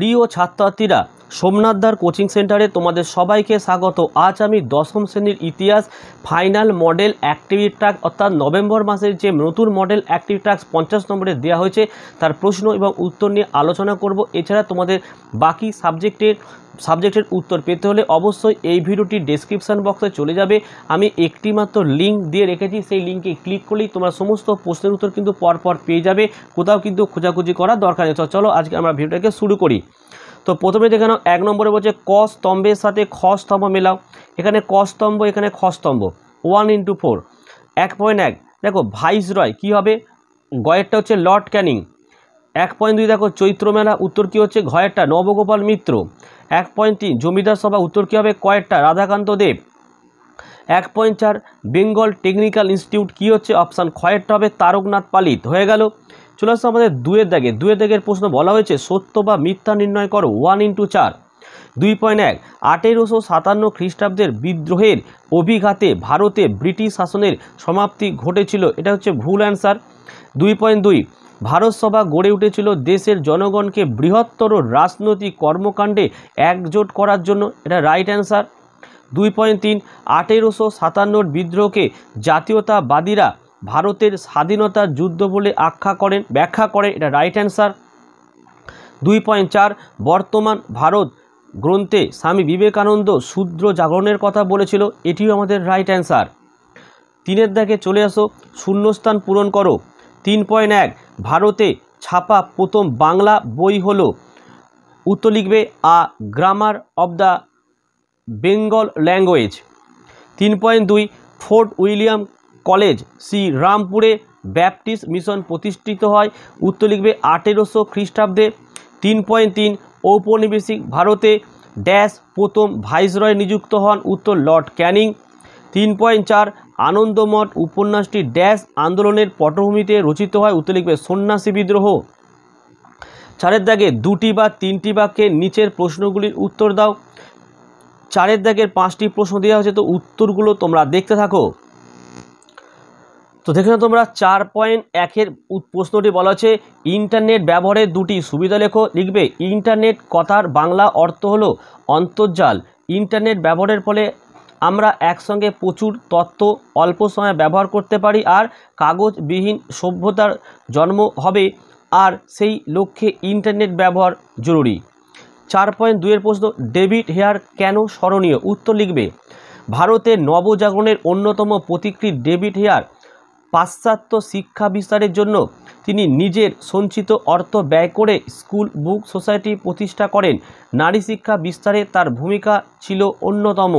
প্রিয় ছাত্রছাত্রীরা সোমনাথদার কোচিং সেন্টারে তোমাদের সবাইকে স্বাগত আজ আমি দশম শ্রেণীর ইতিহাস ফাইনাল মডেল অ্যাক্টিভিটি ট্রাক অর্থাৎ নভেম্বর মাসের যে নতুন মডেল অ্যাক্টিভিটি ট্রাক্স পঞ্চাশ নম্বরে দেওয়া হয়েছে তার প্রশ্ন এবং উত্তর নিয়ে আলোচনা করব এছাড়া তোমাদের বাকি সাবজেক্টের সাবজেক্টের উত্তর পেতে হলে অবশ্যই এই ভিডিওটি ডেসক্রিপশান বক্সে চলে যাবে আমি একটি মাত্র লিঙ্ক দিয়ে রেখেছি সেই লিঙ্কে ক্লিক করলেই তোমরা সমস্ত প্রশ্নের উত্তর কিন্তু পরপর পেয়ে যাবে কোথাও কিন্তু খোঁজাখুঁজি করার দরকার নেই চলো আজকে আমরা ভিডিওটাকে শুরু করি তো প্রথমে দেখানো এক নম্বরে বলছে ক স্তম্ভের সাথে খ স্তম্ভ মেলাও এখানে ক স্তম্ভ এখানে খ স্তম্ভ ওয়ান ইন্টু ফোর এক পয়েন্ট এক দেখো ভাইস রয় কী হবে গয়েরটা হচ্ছে লর্ড ক্যানিং এক পয়েন্ট দুই দেখো চৈত্র মেলা উত্তর কী হচ্ছে ঘয়েরটা নবগোপাল মিত্র এক পয়েন্ট তিন জমিদার সভা উত্তর কী হবে কয়েকটা রাধাকান্ত দেব এক পয়েন্ট চার বেঙ্গল টেকনিক্যাল ইনস্টিটিউট কী হচ্ছে অপশান খয়েরটা হবে তারকনাথ পালিত হয়ে গেল চলে আসছে আমাদের দুয়ের দাগে দুয়ের দাগের প্রশ্ন বলা হয়েছে সত্য বা মিথ্যা নির্ণয় করো ওয়ান ইন্টু চার দুই পয়েন্ট এক আঠেরোশো সাতান্ন খ্রিস্টাব্দের বিদ্রোহের অভিঘাতে ভারতে ব্রিটিশ শাসনের সমাপ্তি ঘটেছিল এটা হচ্ছে ভুল অ্যান্সার দুই পয়েন্ট দুই ভারতসভা গড়ে উঠেছিল দেশের জনগণকে বৃহত্তর রাজনৈতিক কর্মকাণ্ডে একজোট করার জন্য এটা রাইট অ্যান্সার দুই পয়েন্ট তিন আঠেরোশো সাতান্নর বিদ্রোহকে জাতীয়তাবাদীরা ভারতের স্বাধীনতার যুদ্ধ বলে আখ্যা করেন ব্যাখ্যা করে এটা রাইট অ্যান্সার দুই পয়েন্ট চার বর্তমান ভারত গ্রন্থে স্বামী বিবেকানন্দ শূদ্র জাগরণের কথা বলেছিল এটিও আমাদের রাইট অ্যান্সার তিনের দাগে চলে আসো শূন্যস্থান পূরণ করো তিন পয়েন্ট এক ভারতে ছাপা প্রথম বাংলা বই হলো উত্তর লিখবে a grammar of the Bengal language তিন পয়েন্ট দুই ফোর্ট উইলিয়াম কলেজ শ্রী রামপুরে ব্যাপটিস্ট মিশন প্রতিষ্ঠিত হয় উত্তর লিখবে আঠেরোশো খ্রিস্টাব্দে তিন পয়েন্ট তিন ঔপনিবেশিক ভারতে ড্যাশ প্রথম ভাইসরয় নিযুক্ত হন উত্তর লর্ড ক্যানিং তিন পয়েন্ট চার আনন্দমঠ উপন্যাসটি ড্যাশ আন্দোলনের পটভূমিতে রচিত হয় উত্তর লিখবে সন্ন্যাসী বিদ্রোহ চারের দাগে দুটি বা তিনটি বাক্যে নিচের প্রশ্নগুলির উত্তর দাও চারের দাগের পাঁচটি প্রশ্ন দেওয়া হয়েছে তো উত্তরগুলো তোমরা দেখতে থাকো তো দেখে তোমরা চার পয়েন্ট একের প্রশ্নটি বলা হচ্ছে ইন্টারনেট ব্যবহারের দুটি সুবিধা লেখো লিখবে ইন্টারনেট কথার বাংলা অর্থ হলো অন্তর্জাল ইন্টারনেট ব্যবহারের ফলে আমরা একসঙ্গে প্রচুর তত্ত্ব অল্প সময়ে ব্যবহার করতে পারি আর কাগজবিহীন সভ্যতার জন্ম হবে আর সেই লক্ষ্যে ইন্টারনেট ব্যবহার জরুরি চার পয়েন্ট দুয়ের প্রশ্ন ডেভিড হেয়ার কেন স্মরণীয় উত্তর লিখবে ভারতের নবজাগরণের অন্যতম প্রতিকৃত ডেভিড হেয়ার পাশ্চাত্য শিক্ষা বিস্তারের জন্য তিনি নিজের সঞ্চিত অর্থ ব্যয় করে স্কুল বুক সোসাইটি প্রতিষ্ঠা করেন নারী শিক্ষা বিস্তারে তার ভূমিকা ছিল অন্যতম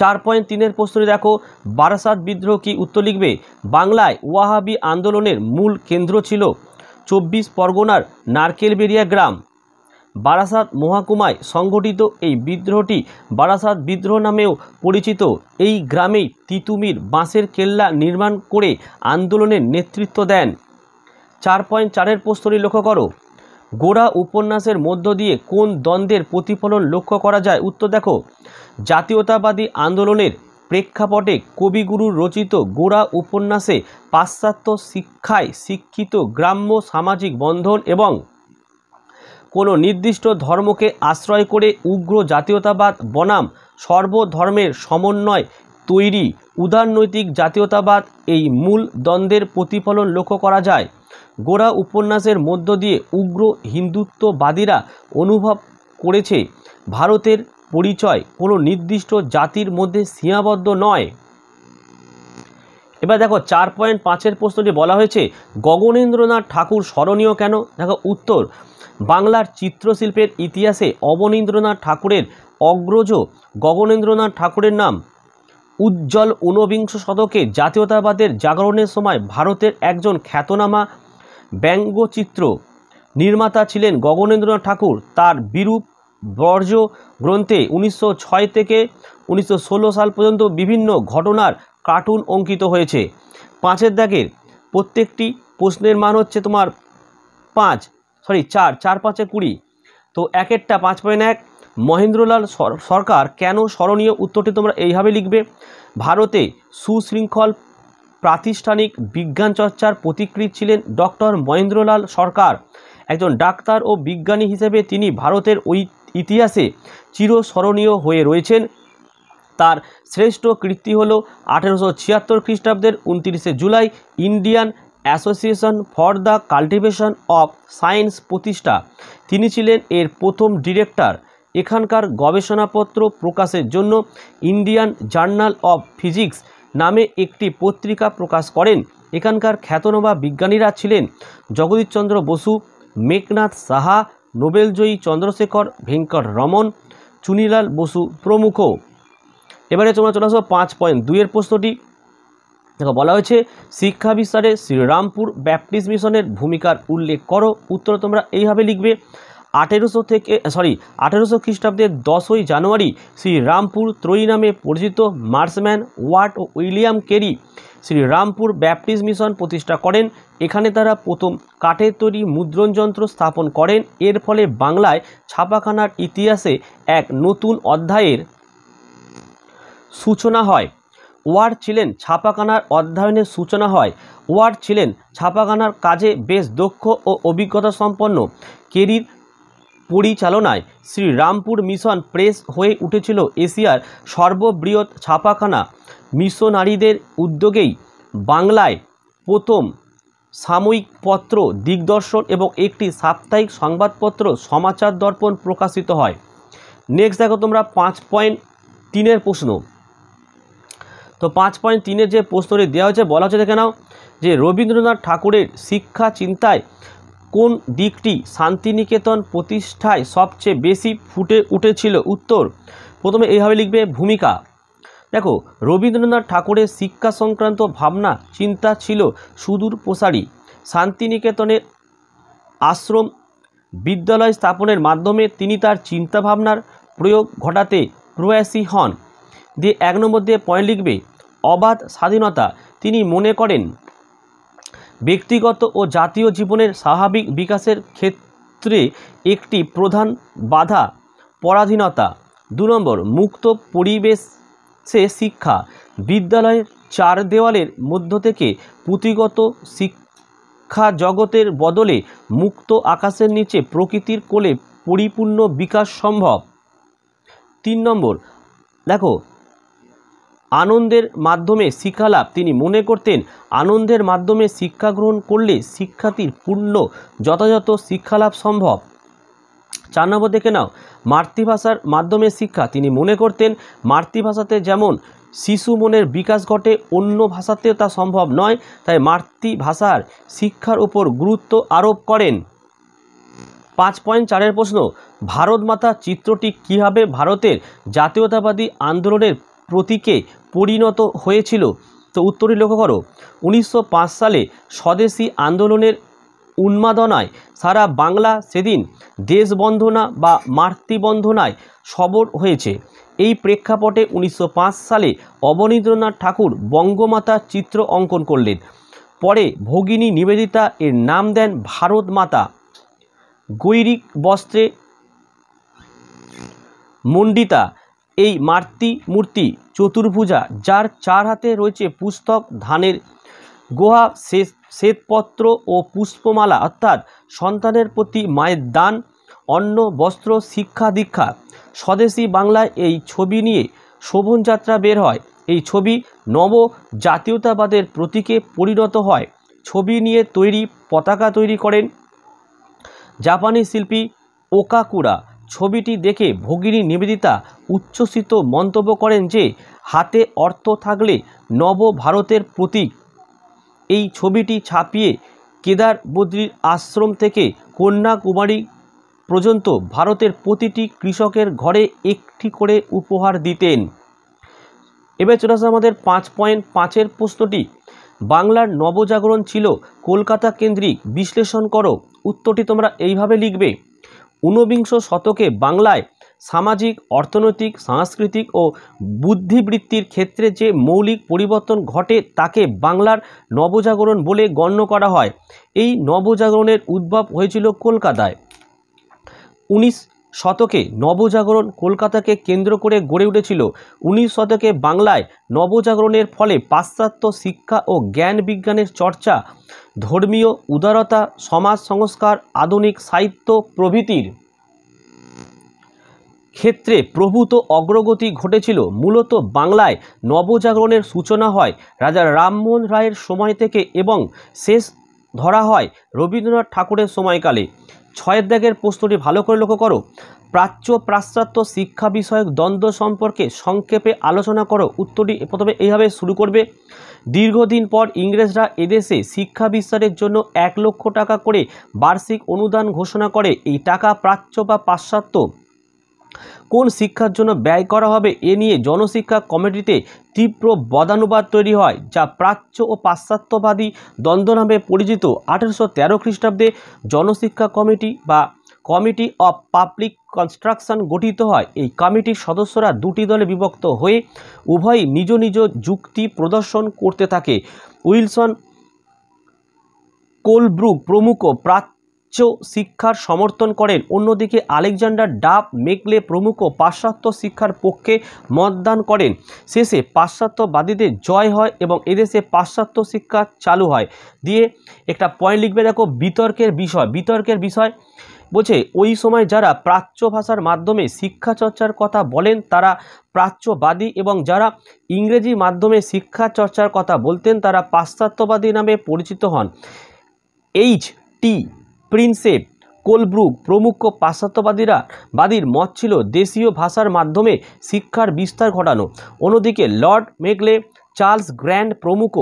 চার পয়েন্ট তিনের প্রশ্নে দেখো বারাসাত বিদ্রোহ কি উত্তর লিখবে বাংলায় ওয়াহাবি আন্দোলনের মূল কেন্দ্র ছিল চব্বিশ পরগনার নারকেলবেরিয়া গ্রাম বারাসাত মহাকুমায় সংগঠিত এই বিদ্রোহটি বারাসাত বিদ্রোহ নামেও পরিচিত এই গ্রামেই তিতুমির বাঁশের কেল্লা নির্মাণ করে আন্দোলনের নেতৃত্ব দেন চার পয়েন্ট চারের প্রশ্নটি লক্ষ্য করো গোড়া উপন্যাসের মধ্য দিয়ে কোন দ্বন্দ্বের প্রতিফলন লক্ষ্য করা যায় উত্তর দেখো জাতীয়তাবাদী আন্দোলনের প্রেক্ষাপটে কবিগুরুর রচিত গোড়া উপন্যাসে পাশ্চাত্য শিক্ষায় শিক্ষিত গ্রাম্য সামাজিক বন্ধন এবং কোনো নির্দিষ্ট ধর্মকে আশ্রয় করে উগ্র জাতীয়তাবাদ বনাম সর্বধর্মের সমন্বয় তৈরি উদারনৈতিক জাতীয়তাবাদ এই মূল দ্বন্দ্বের প্রতিফলন লক্ষ্য করা যায় গোড়া উপন্যাসের মধ্য দিয়ে উগ্র হিন্দুত্ববাদীরা অনুভব করেছে ভারতের পরিচয় কোনো নির্দিষ্ট জাতির মধ্যে সীমাবদ্ধ নয় এবার দেখো চার পয়েন্ট পাঁচের প্রশ্নটি বলা হয়েছে গগনেন্দ্রনাথ ঠাকুর স্মরণীয় কেন দেখো উত্তর বাংলার চিত্রশিল্পের ইতিহাসে অবনীন্দ্রনাথ ঠাকুরের অগ্রজ গগনেন্দ্রনাথ ঠাকুরের নাম উজ্জ্বল ঊনবিংশ শতকে জাতীয়তাবাদের জাগরণের সময় ভারতের একজন খ্যাতনামা ব্যঙ্গচিত্র নির্মাতা ছিলেন গগনেন্দ্রনাথ ঠাকুর তার বিরূপ বর্জ্য গ্রন্থে উনিশশো থেকে উনিশশো সাল পর্যন্ত বিভিন্ন ঘটনার কার্টুন অঙ্কিত হয়েছে পাঁচের দাগের প্রত্যেকটি প্রশ্নের মান হচ্ছে তোমার পাঁচ সরি চার চার পাঁচে কুড়ি তো একেরটা পাঁচ পয়েন্ট এক মহেন্দ্রলাল সরকার কেন স্মরণীয় উত্তরটি তোমরা এইভাবে লিখবে ভারতে সুশৃঙ্খল প্রাতিষ্ঠানিক বিজ্ঞান চর্চার পথিকৃৎ ছিলেন ডক্টর মহেন্দ্রলাল সরকার একজন ডাক্তার ও বিজ্ঞানী হিসেবে তিনি ভারতের ওই ইতিহাসে চিরস্মরণীয় হয়ে রয়েছেন তার শ্রেষ্ঠ কৃতি হল আঠেরোশো ছিয়াত্তর খ্রিস্টাব্দের উনত্রিশে July Indian association for the cultivation of science প্রতিষ্ঠা তিনি ছিলেন এর প্রথম ডিরেক্টর এখানকার গবেষণাপত্র প্রকাশের জন্য ইন্ডিয়ান জার্নাল অফ ফিজিক্স নামে একটি পত্রিকা প্রকাশ করেন এখানকার খ্যাতনবা বিজ্ঞানীরা ছিলেন জগদীশচন্দ্র বসু মেঘনাথ সাহা নোবেলজয়ী চন্দ্রশেখর ভেঙ্কট রমন চুনিলাল বসু প্রমুখ এবারে তোমরা চলে আসবো পাঁচ পয়েন্ট দুইয়ের প্রশ্নটি দেখো বলা হয়েছে শিক্ষা বিস্তারে শ্রীরামপুর ব্যাপটিস্ট মিশনের ভূমিকার উল্লেখ করো উত্তর তোমরা এইভাবে লিখবে আঠেরোশো থেকে সরি আঠেরোশো খ্রিস্টাব্দের দশই জানুয়ারি শ্রী রামপুর ত্রয়ী নামে পরিচিত Marshman Ward William Carey Serampore Baptist mission প্রতিষ্ঠা করেন এখানে তারা প্রথম কাঠের তৈরি মুদ্রণযন্ত্র স্থাপন করেন এর ফলে বাংলায় ছাপাখানার ইতিহাসে এক নতুন অধ্যায়ের সূচনা হয় ওয়ার ছিলেন ছাপাখানার অধ্যয়নের সূচনা হয় ওয়ার ছিলেন ছাপাখানার কাজে বেশ দক্ষ ও অভিজ্ঞতা সম্পন্ন কেরির পরিচালনায় শ্রী রামপুর মিশন প্রেস হয়ে উঠেছিল এশিয়ার সর্ববৃহৎ ছাপাখানা মিশনারিদের উদ্যোগেই বাংলায় প্রথম সাময়িক পত্র দিগদর্শন এবং একটি সাপ্তাহিক সংবাদপত্র সমাচার দর্পণ প্রকাশিত হয় নেক্সট দেখো তোমরা পাঁচ পয়েন্ট তিনের প্রশ্ন তো পাঁচ পয়েন্ট তিনের যে প্রশ্নটি দেওয়া হয়েছে বলা হচ্ছে দেখে নাও যে রবীন্দ্রনাথ ঠাকুরের শিক্ষা চিন্তায় কোন দিকটি শান্তিনিকেতন প্রতিষ্ঠায় সবচেয়ে বেশি ফুটে উঠেছিল উত্তর প্রথমে এইভাবে লিখবে ভূমিকা দেখো রবীন্দ্রনাথ ঠাকুরের শিক্ষা সংক্রান্ত ভাবনা চিন্তা ছিল সুদূর প্রসারী শান্তিনিকেতনে আশ্রম বিদ্যালয় স্থাপনের মাধ্যমে তিনি তার চিন্তাভাবনার প্রয়োগ ঘটাতে প্রয়াসী হন দিয়ে এক নম্বর দিয়ে পয়েন্ট লিখবে অবাধ স্বাধীনতা তিনি মনে করেন ব্যক্তিগত ও জাতীয় জীবনের স্বাভাবিক বিকাশের ক্ষেত্রে একটি প্রধান বাধা পরাধীনতা দু নম্বর মুক্ত পরিবেশে শিক্ষা বিদ্যালয়ের চার দেওয়ালের মধ্য থেকে পুঁথিগত শিক্ষা জগতের বদলে মুক্ত আকাশের নিচে প্রকৃতির কোলে পরিপূর্ণ বিকাশ সম্ভব তিন নম্বর দেখো আনন্দের মাধ্যমে শিক্ষালাভ তিনি মনে করতেন আনন্দের মাধ্যমে শিক্ষা গ্রহণ করলে শিক্ষার্থীর পূর্ণ যথাযথ শিক্ষালাভ সম্ভব চার নম্বর দেখে নাও মাতৃভাষার মাধ্যমে শিক্ষা তিনি মনে করতেন মাতৃভাষাতে যেমন শিশু মনের বিকাশ ঘটে অন্য ভাষাতেও তা সম্ভব নয় তাই মাতৃভাষার শিক্ষার উপর গুরুত্ব আরোপ করেন পাঁচ পয়েন্ট চারের প্রশ্ন ভারত মাতা চিত্রটি কীভাবে ভারতের জাতীয়তাবাদী আন্দোলনের প্রতীকে পরিণত হয়েছিল তো উত্তরটি লক্ষ্য করো উনিশশো সালে স্বদেশি আন্দোলনের উন্মাদনায় সারা বাংলা সেদিন দেশবন্ধনা বা মাতৃবন্ধনায় সবর হয়েছে এই প্রেক্ষাপটে উনিশশো সালে অবনীন্দ্রনাথ ঠাকুর বঙ্গমাতা চিত্র অঙ্কন করলেন পরে ভগিনী নিবেদিতা এর নাম দেন ভারত মাতা গৈরিক বস্ত্রে মণ্ডিতা এই মাতৃ মূর্তি চতুর্ভুজা যার চার হাতে রয়েছে পুস্তক ধানের গোহা শ্বেতপত্র ও পুষ্পমালা অর্থাৎ সন্তানের প্রতি মায়ের দান অন্ন বস্ত্র শিক্ষা দীক্ষা স্বদেশি বাংলায় এই ছবি নিয়ে শোভনযাত্রা বের হয় এই ছবি নব জাতীয়তাবাদের প্রতীকে পরিণত হয় ছবি নিয়ে তৈরি পতাকা তৈরি করেন জাপানি শিল্পী ওকাকুরা ছবিটি দেখে ভগিনী নিবেদিতা উচ্ছ্বসিত মন্তব্য করেন যে হাতে অর্থ থাকলে নবভারতের প্রতীক এই ছবিটি ছাপিয়ে কেদার বদ্রীর আশ্রম থেকে কন্যাকুমারী পর্যন্ত ভারতের প্রতিটি কৃষকের ঘরে একটি করে উপহার দিতেন এবার চলে আসে আমাদের পাঁচ পয়েন্ট পাঁচের প্রশ্নটি বাংলার নবজাগরণ ছিল কলকাতা কেন্দ্রিক বিশ্লেষণ করো উত্তরটি তোমরা এইভাবে লিখবে ঊনবিংশ শতকে বাংলায় সামাজিক অর্থনৈতিক সাংস্কৃতিক ও বুদ্ধিবৃত্তির ক্ষেত্রে যে মৌলিক পরিবর্তন ঘটে তাকে বাংলার নবজাগরণ বলে গণ্য করা হয় এই নবজাগরণের উদ্ভব হয়েছিল কলকাতায় উনিশ শতকে নবজাগরণ কলকাতাকে কেন্দ্র করে গড়ে উঠেছিল উনিশ শতকে বাংলায় নবজাগরণের ফলে পাশ্চাত্য শিক্ষা ও জ্ঞান বিজ্ঞানের চর্চা ধর্মীয় উদারতা সমাজ সংস্কার আধুনিক সাহিত্য প্রভৃতির ক্ষেত্রে প্রভূত অগ্রগতি ঘটেছিল মূলত বাংলায় নবজাগরণের সূচনা হয় রাজা রামমোহন রায়ের সময় থেকে এবং শেষ ধরা হয় রবীন্দ্রনাথ ঠাকুরের সময়কালে ছয়ের দ্যাগের প্রশ্নটি ভালো করে লক্ষ্য করো প্রাচ্য পাশ্চাত্য শিক্ষা বিষয়ক দ্বন্দ্ব সম্পর্কে সংক্ষেপে আলোচনা করো উত্তরটি প্রথমে এইভাবে শুরু করবে দীর্ঘদিন পর ইংরেজরা এদেশে শিক্ষা বিস্তারের জন্য এক লক্ষ টাকা করে বার্ষিক অনুদান ঘোষণা করে এই টাকা প্রাচ্য বা পাশ্চাত্য কোন শিক্ষার জন্য ব্যয় করা হবে এ নিয়ে জনশিক্ষা কমিটিতে তীব্র বদানুবাদ তৈরি হয় যা প্রাচ্য ও পাশ্চাত্যবাদী দ্বন্দ্ব নামে পরিচিত আঠেরোশো তেরো খ্রিস্টাব্দে জনশিক্ষা কমিটি বা কমিটি অফ পাবলিক কনস্ট্রাকশন গঠিত হয় এই কমিটির সদস্যরা দুটি দলে বিভক্ত হয়ে উভয়ই নিজ নিজ যুক্তি প্রদর্শন করতে থাকে উইলসন কোলব্রুক প্রমুখ প্রাচ্য উচ্চ শিক্ষার সমর্থন করেন অন্যদিকে আলেকজান্ডার ডাব মেকলে প্রমুখ পাশ্চাত্য শিক্ষার পক্ষে মতদান করেন শেষে পাশ্চাত্যবাদীদের জয় হয় এবং এদেশে পাশ্চাত্য শিক্ষা চালু হয় দিয়ে একটা পয়েন্ট লিখবে দেখো বিতর্কের বিষয় বিতর্কের বিষয় বলছে ওই সময় যারা প্রাচ্য ভাষার মাধ্যমে শিক্ষা চর্চার কথা বলেন তারা প্রাচ্যবাদী এবং যারা ইংরেজি মাধ্যমে শিক্ষা চর্চার কথা বলতেন তারা পাশ্চাত্যবাদী নামে পরিচিত হন এইচ টি প্রিন্সেপ কোলব্রুক প্রমুখ পাশ্চাত্যবাদীরা বাদীর মত ছিল দেশীয় ভাষার মাধ্যমে শিক্ষার বিস্তার ঘটানো অন্যদিকে লর্ড মেগলে চার্লস গ্র্যান্ড প্রমুখ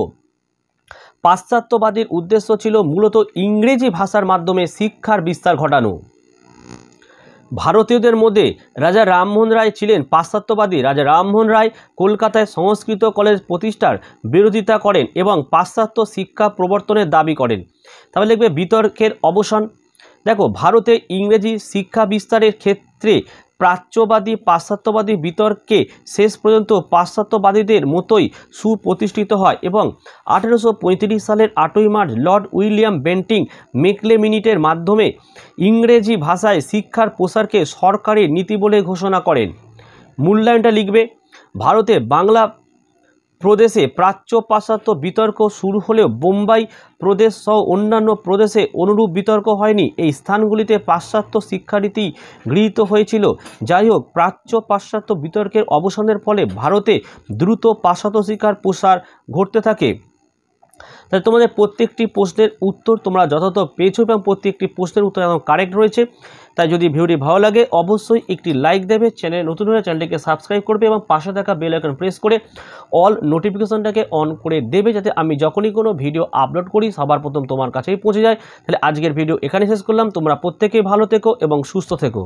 পাশ্চাত্যবাদীর উদ্দেশ্য ছিল মূলত ইংরেজি ভাষার মাধ্যমে শিক্ষার বিস্তার ঘটানো ভারতীয়দের মধ্যে রাজা রামমোহন রায় ছিলেন পাশ্চাত্যবাদী রাজা রামমোহন রায় কলকাতায় সংস্কৃত কলেজ প্রতিষ্ঠার বিরোধিতা করেন এবং পাশ্চাত্য শিক্ষা প্রবর্তনের দাবি করেন তাহলে দেখবে বিতর্কের অবসান দেখো ভারতে ইংরেজি শিক্ষা বিস্তারের ক্ষেত্রে প্রাচ্যবাদী পাশ্চাত্যবাদী বিতর্কে শেষ পর্যন্ত পাশ্চাত্যবাদীদের মতোই সুপ্রতিষ্ঠিত হয় এবং আঠেরোশো সালের আটই March Lord William Bentinck Macaulay মিনিটের মাধ্যমে ইংরেজি ভাষায় শিক্ষার প্রসারকে সরকারি নীতি বলে ঘোষণা করেন মূল্যায়নটা লিখবে ভারতে বাংলা প্রদেশে প্রাচ্য পাশ্চাত্য বিতর্ক শুরু হলেও বোম্বাই প্রদেশ সহ অন্যান্য প্রদেশে অনুরূপ বিতর্ক হয়নি এই স্থানগুলিতে পাশ্চাত্য শিক্ষানীতি গৃহীত হয়েছিল যাই হোক প্রাচ্য পাশ্চাত্য বিতর্কের অবসানের ফলে ভারতে দ্রুত পাশ্চাত্য শিক্ষার প্রসার ঘটতে থাকে তাহলে তোমাদের প্রত্যেকটি প্রশ্নের উত্তর তোমরা যথাযথ পেয়েছো এবং প্রত্যেকটি প্রশ্নের উত্তর একদম কারেক্ট রয়েছে তাই যদি ভিডিওটি ভালো লাগে অবশ্যই একটি লাইক দেবে চ্যানেল নতুন হলে চ্যানেলটিকে সাবস্ক্রাইব করবে এবং পাশে থাকা বেল আইকন প্রেস করে অল নোটিফিকেশনটাকে অন করে দেবে যাতে আমি যখনই কোনো ভিডিও আপলোড করি সবার প্রথম তোমার কাছেই পৌঁছে যায় তাহলে আজকের ভিডিও এখানে শেষ করলাম তোমরা প্রত্যেকেই ভালো থেকো এবং সুস্থ থেকো